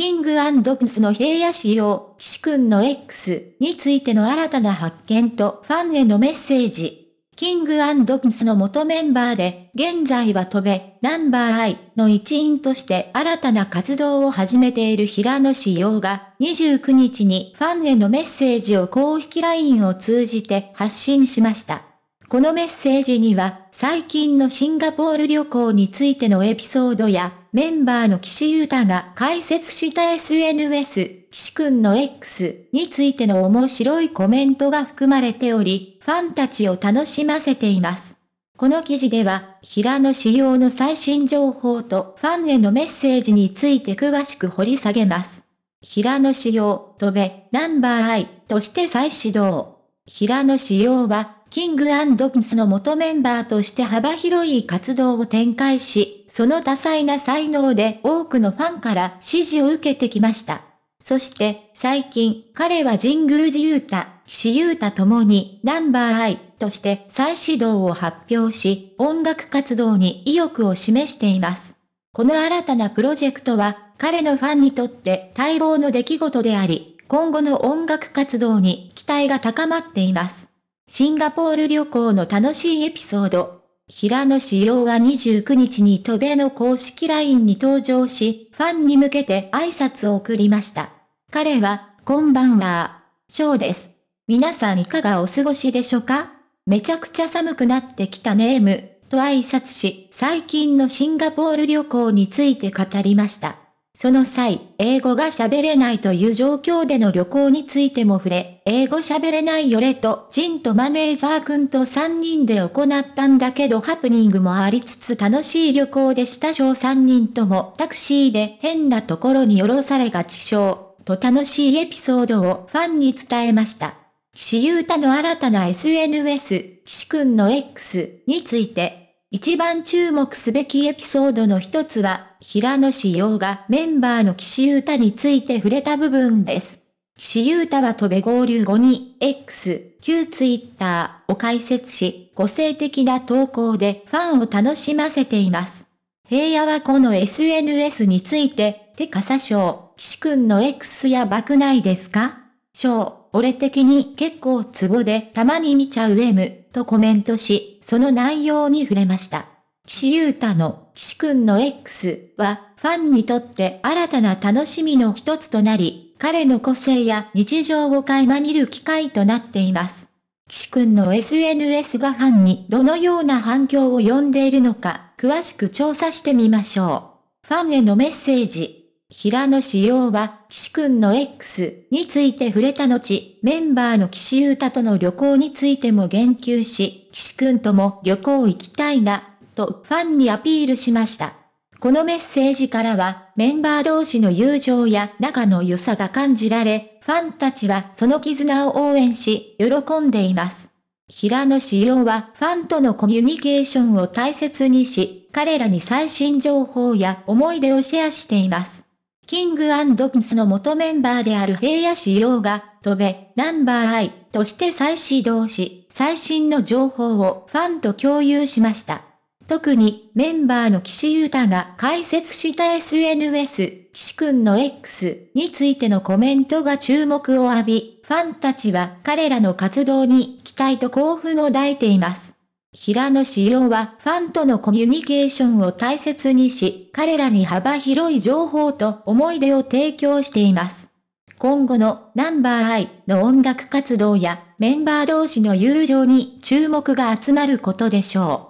キングプスの平野仕様、岸くんの X についての新たな発見とファンへのメッセージ。キングプスの元メンバーで、現在は飛べ、ナンバーアイの一員として新たな活動を始めている平野仕様が、29日にファンへのメッセージを公式 LINE を通じて発信しました。このメッセージには、最近のシンガポール旅行についてのエピソードや、メンバーの岸優太が解説した SNS、岸くんの X についての面白いコメントが含まれており、ファンたちを楽しませています。この記事では、平野仕様の最新情報とファンへのメッセージについて詳しく掘り下げます。平野仕様、飛べ、ナンバーアイとして再始動。平野仕様は、キングアンスの元メンバーとして幅広い活動を展開し、その多彩な才能で多くのファンから支持を受けてきました。そして、最近、彼は神宮寺優太、岸優太ともに、ナンバーアイとして再始動を発表し、音楽活動に意欲を示しています。この新たなプロジェクトは、彼のファンにとって待望の出来事であり、今後の音楽活動に期待が高まっています。シンガポール旅行の楽しいエピソード。平野紫耀は29日に渡米の公式 LINE に登場し、ファンに向けて挨拶を送りました。彼は、こんばんは、ショーです。皆さんいかがお過ごしでしょうかめちゃくちゃ寒くなってきたネーム、と挨拶し、最近のシンガポール旅行について語りました。その際、英語が喋れないという状況での旅行についても触れ、英語喋れないよれと、ジンとマネージャー君と3人で行ったんだけどハプニングもありつつ楽しい旅行でした小3人ともタクシーで変なところに降ろされがち小、と楽しいエピソードをファンに伝えました。岸優太の新たな SNS、岸君の X について、一番注目すべきエピソードの一つは、平野志陽がメンバーの岸優太について触れた部分です。岸優太は飛べ合流後に、X、旧 Twitter を開設し、個性的な投稿でファンを楽しませています。平野はこの SNS について、てかさう岸くんの X やばくないですかう。俺的に結構ツボでたまに見ちゃう M。とコメントし、その内容に触れました。岸優太の岸くんの X は、ファンにとって新たな楽しみの一つとなり、彼の個性や日常を垣間見る機会となっています。岸くんの SNS がファンにどのような反響を呼んでいるのか、詳しく調査してみましょう。ファンへのメッセージ、平野紫耀は、岸くんの X について触れた後、メンバーの岸優太との旅行についても言及し、岸くんとも旅行行きたいな、とファンにアピールしました。このメッセージからは、メンバー同士の友情や仲の良さが感じられ、ファンたちはその絆を応援し、喜んでいます。平野紫耀はファンとのコミュニケーションを大切にし、彼らに最新情報や思い出をシェアしています。キングアンドプスの元メンバーである平野市洋が、飛べ、ナンバーアイとして再始動し、最新の情報をファンと共有しました。特にメンバーの岸優太が解説した SNS、岸くんの X についてのコメントが注目を浴び、ファンたちは彼らの活動に期待と興奮を抱いています。平野紫耀はファンとのコミュニケーションを大切にし、彼らに幅広い情報と思い出を提供しています。今後のナンバーアイの音楽活動やメンバー同士の友情に注目が集まることでしょう。